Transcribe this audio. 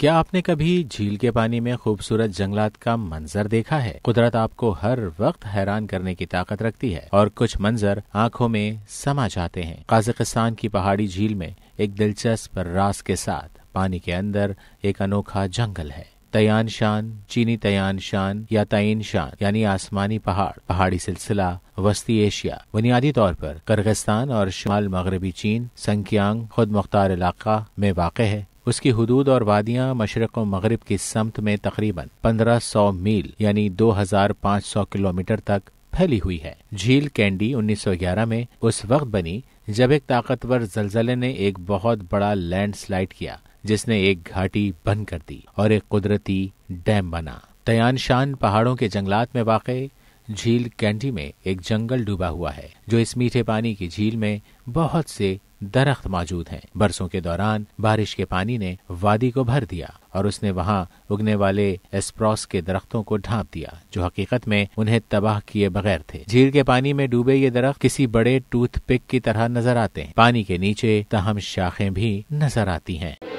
क्या आपने कभी झील के पानी में खूबसूरत जंगलात का मंजर देखा है कुदरत आपको हर वक्त हैरान करने की ताकत रखती है और कुछ मंजर आंखों में समा जाते हैं काजकिस्तान की पहाड़ी झील में एक दिलचस्प रास के साथ पानी के अंदर एक अनोखा जंगल है तयान शान चीनी तयान शान या तयन शान यानी आसमानी पहाड़ पहाड़ी सिलसिला वस्ती एशिया बुनियादी तौर पर कर्गिस्तान और शुमाल मगरबी चीन संकियांग खुद मुख्तार इलाका में वाक़ है उसकी हदूद और वादियां मशरक और मगरब की समत में तकरीबन 1500 मील यानी 2500 किलोमीटर तक फैली हुई है झील कैंडी 1911 में उस वक्त बनी जब एक ताकतवर जलजले ने एक बहुत बड़ा लैंडस्लाइड किया जिसने एक घाटी बंद कर दी और एक कुदरती डैम बना तयान शान पहाड़ों के जंगलात में वाक़ झील कैंडी में एक जंगल डूबा हुआ है जो इस मीठे पानी की झील में बहुत से दरख्त मौजूद हैं बरसों के दौरान बारिश के पानी ने वादी को भर दिया और उसने वहाँ उगने वाले एस्प्रॉस के दरख्तों को ढांप दिया जो हकीकत में उन्हें तबाह किए बगैर थे झील के पानी में डूबे ये दरख्त किसी बड़े टूथपिक की तरह नजर आते हैं पानी के नीचे तहम शाखे भी नजर आती है